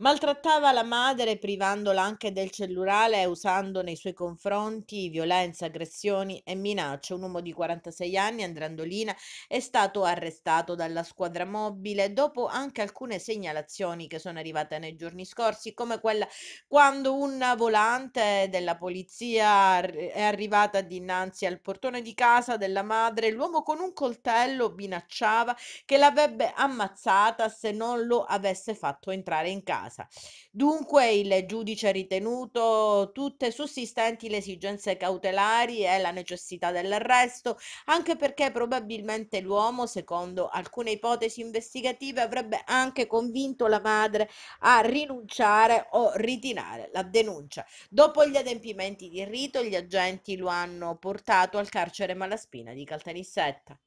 Maltrattava la madre privandola anche del cellulare e usando nei suoi confronti violenza, aggressioni e minacce. Un uomo di 46 anni, Andrandolina, è stato arrestato dalla squadra mobile dopo anche alcune segnalazioni che sono arrivate nei giorni scorsi, come quella quando un volante della polizia è arrivata dinanzi al portone di casa della madre. L'uomo con un coltello minacciava che l'avrebbe ammazzata se non lo avesse fatto entrare in casa casa. Dunque il giudice ha ritenuto tutte sussistenti le esigenze cautelari e la necessità dell'arresto, anche perché probabilmente l'uomo, secondo alcune ipotesi investigative, avrebbe anche convinto la madre a rinunciare o ritirare la denuncia. Dopo gli adempimenti di rito, gli agenti lo hanno portato al carcere Malaspina di Caltanissetta.